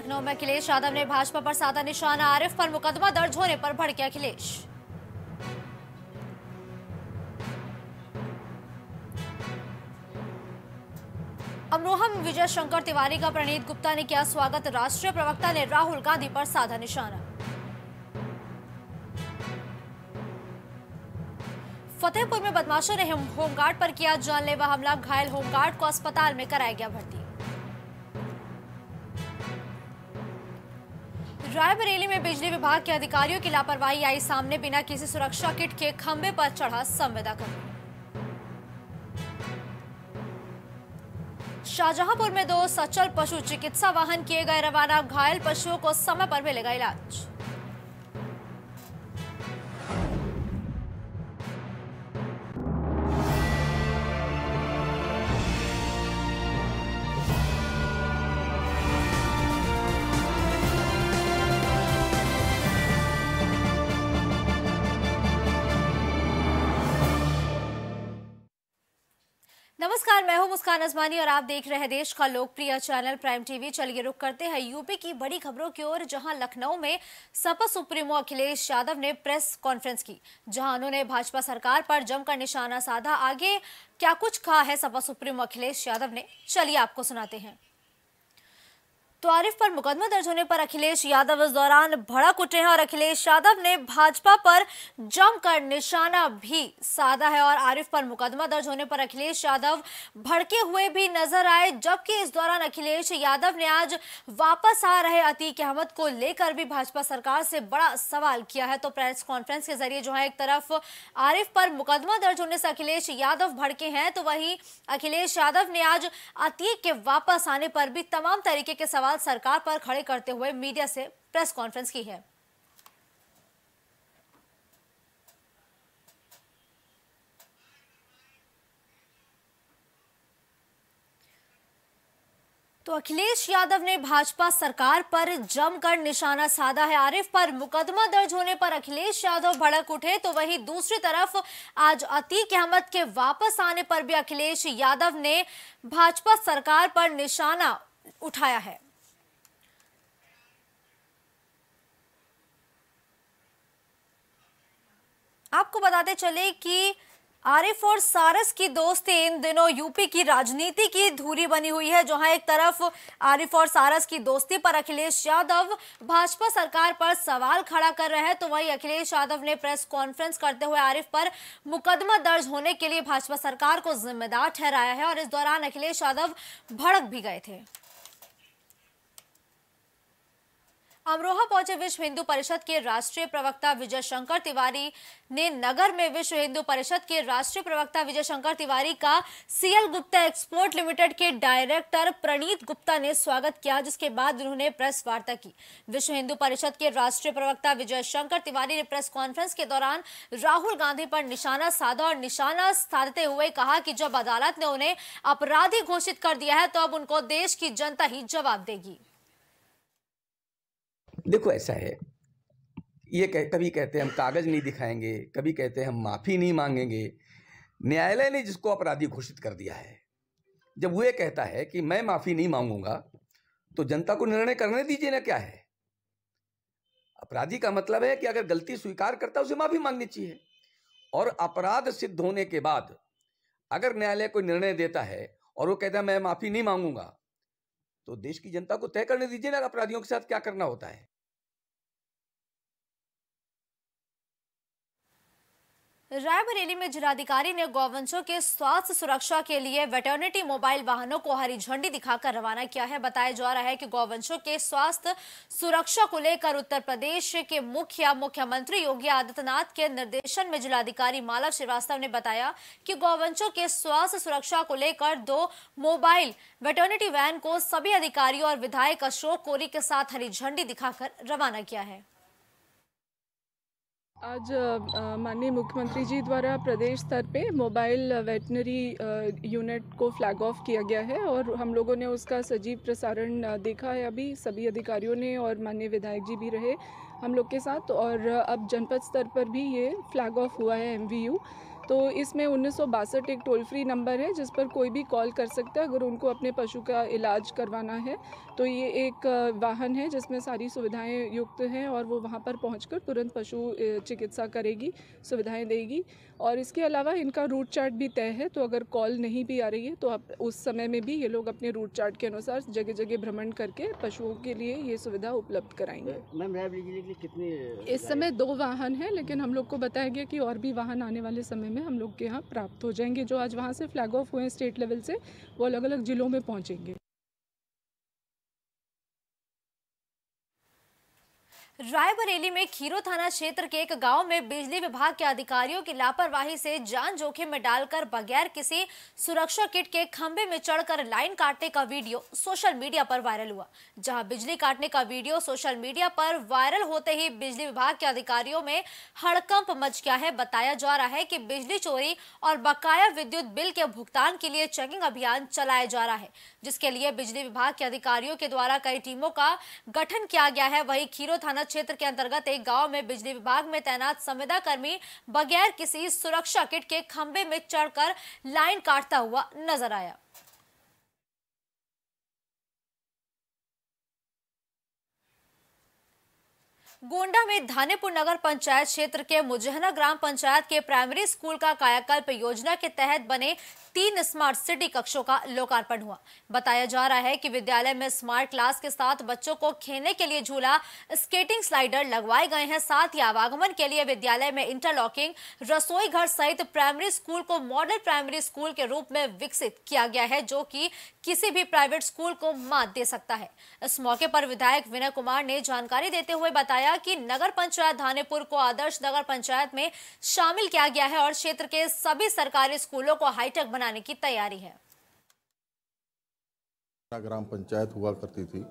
लखनऊ में अखिलेश यादव ने भाजपा पर साधा निशाना आरिफ पर मुकदमा दर्ज होने पर भड़के अखिलेश अमरोहा में विजय शंकर तिवारी का प्रणीत गुप्ता ने किया स्वागत राष्ट्रीय प्रवक्ता ने राहुल गांधी पर साधा निशाना फतेहपुर में बदमाशों ने होमगार्ड पर किया जानलेवा हमला घायल होमगार्ड को अस्पताल में कराया गया भर्ती रायबरेली में बिजली विभाग के अधिकारियों की लापरवाही आई सामने बिना किसी सुरक्षा किट के खंभे पर चढ़ा संवेदा कर्मी शाहजहांपुर में दो सचल पशु चिकित्सा वाहन किए गए रवाना घायल पशुओं को समय पर मिलेगा इलाज नमस्कार मैं हूं मुस्कान अजमानी और आप देख रहे हैं देश का लोकप्रिय चैनल प्राइम टीवी चलिए रुक करते हैं यूपी की बड़ी खबरों की ओर जहां लखनऊ में सपा सुप्रीमो अखिलेश यादव ने प्रेस कॉन्फ्रेंस की जहां उन्होंने भाजपा सरकार पर जमकर निशाना साधा आगे क्या कुछ कहा है सपा सुप्रीमो अखिलेश यादव ने चलिए आपको सुनाते हैं तो आरिफ पर मुकदमा दर्ज होने पर अखिलेश यादव इस दौरान भड़क उठे हैं और अखिलेश यादव ने भाजपा पर जमकर निशाना भी साधा है और आरिफ पर मुकदमा दर्ज होने पर अखिलेश यादव भड़के हुए भी नजर आए जबकि इस दौरान अखिलेश यादव ने आज वापस आ रहे अतीक अहमद को लेकर भी भाजपा सरकार से बड़ा सवाल किया है तो प्रेस कॉन्फ्रेंस के जरिए जो है एक तरफ आरिफ पर मुकदमा दर्ज होने से अखिलेश यादव भड़के हैं तो वही अखिलेश यादव ने आज अतीक के वापस आने पर भी तमाम तरीके के सवाल सवाल सरकार पर खड़े करते हुए मीडिया से प्रेस कॉन्फ्रेंस की है तो अखिलेश यादव ने भाजपा सरकार पर जमकर निशाना साधा है आरिफ पर मुकदमा दर्ज होने पर अखिलेश यादव भड़क उठे तो वहीं दूसरी तरफ आज अतीक अहमद के वापस आने पर भी अखिलेश यादव ने भाजपा सरकार पर निशाना उठाया है आपको बताते चले कि आरिफ और सारस की दोस्ती इन दिनों यूपी की राजनीति की धूरी बनी हुई है जहां एक तरफ आरिफ और सारस की दोस्ती पर अखिलेश यादव भाजपा सरकार पर सवाल खड़ा कर रहे हैं तो वहीं अखिलेश यादव ने प्रेस कॉन्फ्रेंस करते हुए आरिफ पर मुकदमा दर्ज होने के लिए भाजपा सरकार को जिम्मेदार ठहराया है और इस दौरान अखिलेश यादव भड़क भी गए थे अमरोहा पहुंचे विश्व हिंदू परिषद के राष्ट्रीय प्रवक्ता विजय शंकर तिवारी ने नगर में विश्व हिंदू परिषद के राष्ट्रीय प्रवक्ता विजय शंकर तिवारी का सीएल गुप्ता एक्सपोर्ट लिमिटेड के डायरेक्टर प्रणीत गुप्ता ने स्वागत किया जिसके बाद उन्होंने प्रेस वार्ता की विश्व हिंदू परिषद के राष्ट्रीय प्रवक्ता विजय शंकर तिवारी ने प्रेस कॉन्फ्रेंस के दौरान राहुल गांधी पर निशाना साधा और निशाना साधते हुए कहा कि जब अदालत ने उन्हें अपराधी घोषित कर दिया है तो अब उनको देश की जनता ही जवाब देगी देखो ऐसा है ये कह कभी कहते हैं हम कागज़ नहीं दिखाएंगे कभी कहते हैं हम माफ़ी नहीं मांगेंगे न्यायालय ने जिसको अपराधी घोषित कर दिया है जब वो ये कहता है कि मैं माफ़ी नहीं मांगूंगा तो जनता को निर्णय करने दीजिए ना क्या है अपराधी का मतलब है कि अगर गलती स्वीकार करता है उसे माफ़ी मांगनी चाहिए और अपराध सिद्ध होने के बाद अगर न्यायालय कोई निर्णय देता है और वो कहता है मैं माफ़ी नहीं मांगूंगा तो देश की जनता को तय करने दीजिए ना अपराधियों के साथ क्या करना होता है रायबरेली में जिलाधिकारी ने गौवंशों के स्वास्थ्य सुरक्षा के लिए वेटर्निटी मोबाइल वाहनों को हरी झंडी दिखाकर रवाना किया है बताया जा रहा है कि गौवंशों के स्वास्थ्य सुरक्षा को लेकर उत्तर प्रदेश के मुखिया मुख्यमंत्री योगी आदित्यनाथ के निर्देशन में जिलाधिकारी मालव श्रीवास्तव ने बताया कि गौवंशों के स्वास्थ्य सुरक्षा को लेकर दो मोबाइल वेटर्निटी वैन को सभी अधिकारियों और विधायक अशोक कोरी के साथ हरी झंडी दिखाकर रवाना किया है आज माननीय मुख्यमंत्री जी द्वारा प्रदेश स्तर पे मोबाइल वेटनरी यूनिट को फ्लैग ऑफ किया गया है और हम लोगों ने उसका सजीव प्रसारण देखा है अभी सभी अधिकारियों ने और माननीय विधायक जी भी रहे हम लोग के साथ और अब जनपद स्तर पर भी ये फ्लैग ऑफ हुआ है एमवीयू तो इसमें उन्नीस एक टोल फ्री नंबर है जिस पर कोई भी कॉल कर सकता है अगर उनको अपने पशु का इलाज करवाना है तो ये एक वाहन है जिसमें सारी सुविधाएं युक्त हैं और वो वहाँ पर पहुँच तुरंत पशु चिकित्सा करेगी सुविधाएं देगी और इसके अलावा इनका रूट चार्ट भी तय है तो अगर कॉल नहीं भी आ रही है तो आप उस समय में भी ये लोग अपने रूट चार्ट के अनुसार जगह जगह भ्रमण करके पशुओं के लिए ये सुविधा उपलब्ध कराएंगे मैम कितने इस समय दो वाहन हैं लेकिन हम लोग को बताया गया कि और भी वाहन आने वाले समय में में हम लोग के यहाँ प्राप्त हो जाएंगे जो आज वहाँ से फ्लैग ऑफ हुए हैं स्टेट लेवल से वो अलग अलग ज़िलों में पहुँचेंगे रायबरेली में खीरो थाना क्षेत्र के एक गांव में बिजली विभाग के अधिकारियों की लापरवाही से जान जोखिम में डालकर बगैर किसी सुरक्षा किट के खंभे में चढ़कर लाइन काटने का वीडियो सोशल मीडिया पर वायरल हुआ जहां बिजली काटने का वीडियो सोशल मीडिया पर वायरल होते ही बिजली विभाग के अधिकारियों में हड़कंप मच गया है बताया जा रहा है की बिजली चोरी और बकाया विद्युत बिल के भुगतान के लिए चेकिंग अभियान चलाया जा रहा है जिसके लिए बिजली विभाग के अधिकारियों के द्वारा कई टीमों का गठन किया गया है वही खीरो थाना क्षेत्र के अंतर्गत एक गांव में बिजली विभाग में तैनात संविदा कर्मी बगैर किसी सुरक्षा किट के खंभे में चढ़कर लाइन काटता हुआ नजर आया गोंडा में धानीपुर नगर पंचायत क्षेत्र के मुजहना ग्राम पंचायत के प्राइमरी स्कूल का कायाकल्प योजना के तहत बने तीन स्मार्ट सिटी कक्षों का लोकार्पण हुआ बताया जा रहा है कि विद्यालय में स्मार्ट क्लास के साथ बच्चों को खेलने के लिए झूला स्केटिंग स्लाइडर लगवाए गए हैं साथ ही आवागमन के लिए विद्यालय में इंटरलॉकिंग रसोई घर सहित प्राइमरी स्कूल को मॉडल प्राइमरी स्कूल के रूप में विकसित किया गया है जो कि किसी भी प्राइवेट स्कूल को मात दे सकता है इस मौके पर विधायक विनय कुमार ने जानकारी देते हुए बताया बताया कि नगर पंचायत धानेपुर को आदर्श नगर पंचायत में शामिल किया गया है और क्षेत्र के सभी सरकारी स्कूलों को हाईटेक बनाने की तैयारी है ग्राम पंचायत हुआ करती थी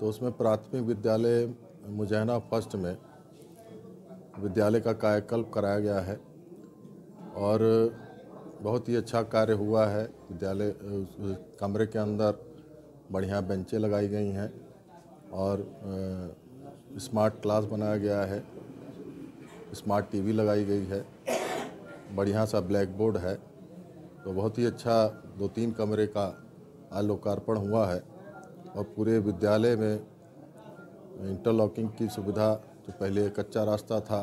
तो उसमें प्राथमिक विद्यालय मुजैना फर्स्ट में विद्यालय का कायाकल्प कराया गया है और बहुत ही अच्छा कार्य हुआ है विद्यालय कमरे के अंदर बढ़िया बेंचें लगाई गई हैं और स्मार्ट क्लास बनाया गया है स्मार्ट टीवी लगाई गई है बढ़िया सा ब्लैक बोर्ड है तो बहुत ही अच्छा दो तीन कमरे का आलोकार्पण हुआ है और पूरे विद्यालय में इंटरलॉकिंग की सुविधा जो तो पहले कच्चा रास्ता था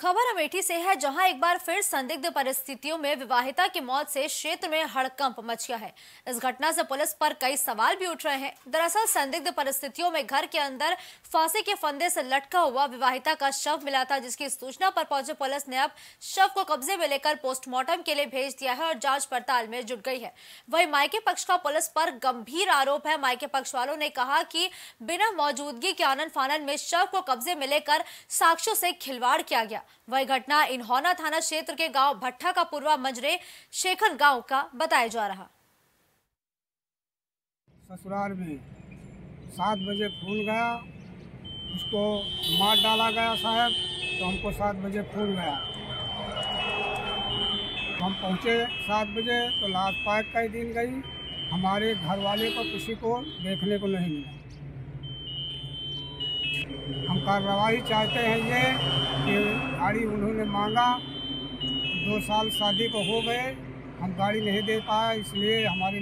खबर अमेठी से है जहां एक बार फिर संदिग्ध परिस्थितियों में विवाहिता की मौत से क्षेत्र में हड़कंप मच गया है इस घटना से पुलिस पर कई सवाल भी उठ रहे हैं दरअसल संदिग्ध परिस्थितियों में घर के अंदर फांसी के फंदे से लटका हुआ विवाहिता का शव मिला था जिसकी सूचना पर पहुंचे पुलिस ने अब शव को कब्जे में लेकर पोस्टमार्टम के लिए भेज दिया है और जांच पड़ताल में जुट गई है वही मायके पक्ष का पुलिस पर गंभीर आरोप है मायके पक्ष वालों ने कहा की बिना मौजूदगी के आनंद फानन में शव को कब्जे में लेकर साक्ष्यों से खिलवाड़ किया गया वही घटना इनहोना थाना क्षेत्र के गांव भट्टा का पूर्वा मंजरे शेखर गांव का बताया जा रहा ससुराल में सात बजे फूल गया उसको मार डाला गया साहब तो हमको सात बजे फूल गया तो हम पहुंचे सात बजे तो लाश पार्क का ही दिन गई हमारे घर वाले को किसी को देखने को नहीं मिला हम कार्रवाई चाहते हैं ये कि गाड़ी उन्होंने मांगा दो साल शादी को हो गए हम गाड़ी नहीं दे पाए इसलिए हमारी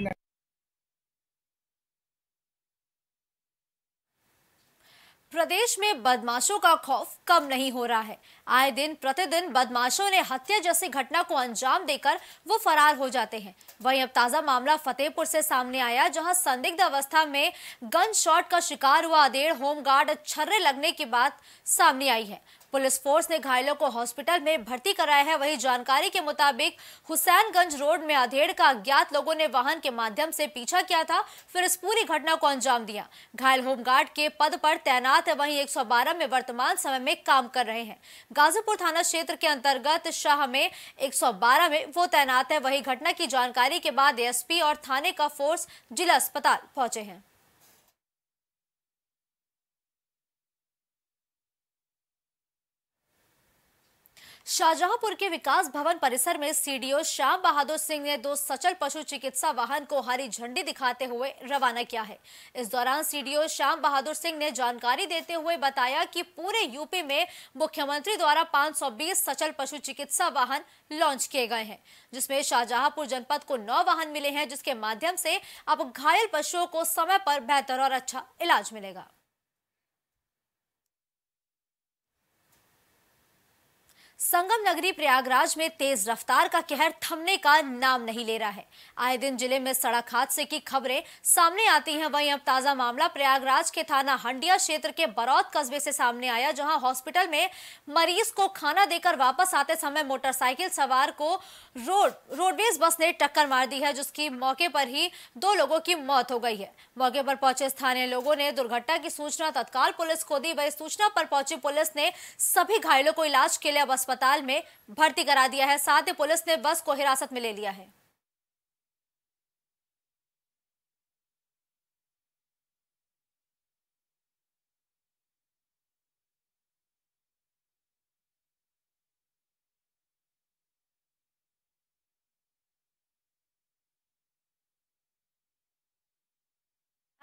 प्रदेश में बदमाशों का खौफ कम नहीं हो रहा है आए दिन प्रतिदिन बदमाशों ने हत्या जैसी घटना को अंजाम देकर वो फरार हो जाते हैं वहीं अब ताजा मामला फतेहपुर से सामने आया जहां संदिग्ध अवस्था में गन शॉट का शिकार हुआ अधेड़ होमगार्ड छर्रे लगने की बात सामने आई है पुलिस फोर्स ने घायलों को हॉस्पिटल में भर्ती कराया है वही जानकारी के मुताबिक हुसैनगंज रोड में अधेड़ का अज्ञात लोगों ने वाहन के माध्यम से पीछा किया था फिर इस पूरी घटना को अंजाम दिया घायल होमगार्ड के पद पर तैनात है वही एक में वर्तमान समय में काम कर रहे हैं गाजीपुर थाना क्षेत्र के अंतर्गत शाह में एक में वो तैनात है वही घटना की जानकारी के बाद एसपी और थाने का फोर्स जिला अस्पताल पहुंचे हैं शाहजहांपुर के विकास भवन परिसर में सीडीओ श्याम बहादुर सिंह ने दो सचल पशु चिकित्सा वाहन को हरी झंडी दिखाते हुए रवाना किया है इस दौरान सीडीओ श्याम बहादुर सिंह ने जानकारी देते हुए बताया कि पूरे यूपी में मुख्यमंत्री द्वारा 520 सचल पशु चिकित्सा वाहन लॉन्च किए गए हैं जिसमें शाहजहांपुर जनपद को नौ वाहन मिले हैं जिसके माध्यम से अब घायल पशुओं को समय पर बेहतर और अच्छा इलाज मिलेगा संगम नगरी प्रयागराज में तेज रफ्तार का कहर थमने का नाम नहीं ले रहा है आए दिन जिले में सड़क हादसे की खबरें सामने आती हैं वहीं अब ताजा मामला प्रयागराज के थाना हंडिया क्षेत्र के बरौत कस्बे से सामने आया जहां हॉस्पिटल में मरीज को खाना देकर वापस आते समय मोटरसाइकिल सवार को रोड रोडवेज बस ने टक्कर मार दी है जिसकी मौके पर ही दो लोगों की मौत हो गई है मौके पर पहुंचे स्थानीय लोगों ने दुर्घटना की सूचना तत्काल पुलिस को दी वही सूचना पर पहुंची पुलिस ने सभी घायलों को इलाज के लिए अस्पताल अस्पताल में भर्ती करा दिया है साथ ही पुलिस ने बस को हिरासत में ले लिया है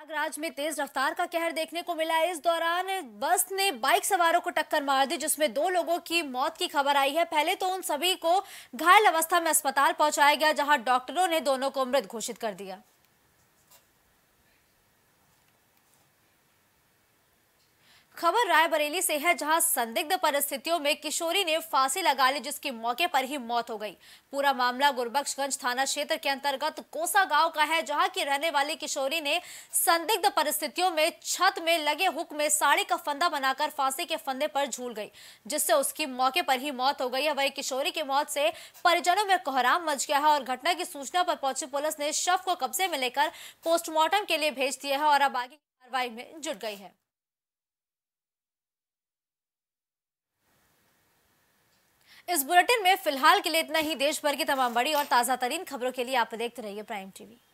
प्रयागराज में तेज रफ्तार का कहर देखने को मिला इस दौरान बस ने बाइक सवारों को टक्कर मार दी जिसमें दो लोगों की मौत की खबर आई है पहले तो उन सभी को घायल अवस्था में अस्पताल पहुंचाया गया जहां डॉक्टरों ने दोनों को मृत घोषित कर दिया खबर रायबरेली से है जहां संदिग्ध परिस्थितियों में किशोरी ने फांसी लगा ली जिसकी मौके पर ही मौत हो गई पूरा मामला गुरबक्शगंज थाना क्षेत्र के अंतर्गत कोसा गांव का है जहां की रहने वाली किशोरी ने संदिग्ध परिस्थितियों में छत में लगे हुक में साड़ी का फंदा बनाकर फांसी के फंदे पर झूल गई जिससे उसकी मौके पर ही मौत हो गई है वही किशोरी की मौत से परिजनों में कोहराम मच गया है और घटना की सूचना पर पहुंची पुलिस ने शव को कब्जे में लेकर पोस्टमार्टम के लिए भेज दिया है और अब आगे कार्रवाई में जुट गई है इस बुलेटिन में फिलहाल के लिए इतना ही देश भर की तमाम बड़ी और ताज़ा तरीन खबरों के लिए आप देखते रहिए प्राइम टीवी